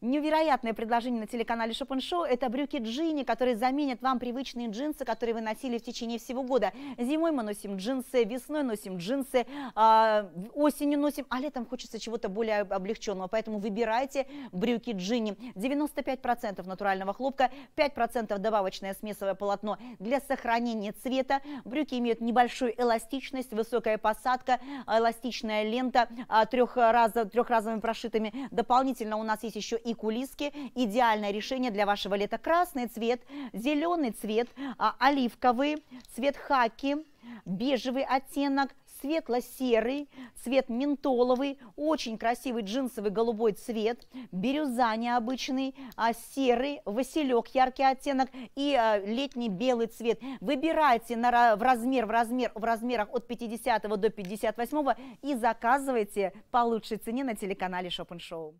Невероятное предложение на телеканале Шопеншоу – это брюки джинни, которые заменят вам привычные джинсы, которые вы носили в течение всего года. Зимой мы носим джинсы, весной носим джинсы, э, осенью носим, а летом хочется чего-то более облегченного, поэтому выбирайте брюки джинни. 95% натурального хлопка, 5% добавочное смесовое полотно для сохранения цвета. Брюки имеют небольшую эластичность, высокая посадка, эластичная лента, а, трех раз, трехразовыми прошитыми. Дополнительно у нас есть еще и кулиски. Идеальное решение для вашего лета. Красный цвет, зеленый цвет, а, оливковый, цвет хаки, бежевый оттенок, светло-серый, цвет ментоловый, очень красивый джинсовый голубой цвет, бирюза необычный, а серый, василек яркий оттенок и а, летний белый цвет. Выбирайте на, в размер, в размер, в размерах от 50 до 58 и заказывайте по лучшей цене на телеканале Шопен Шоу.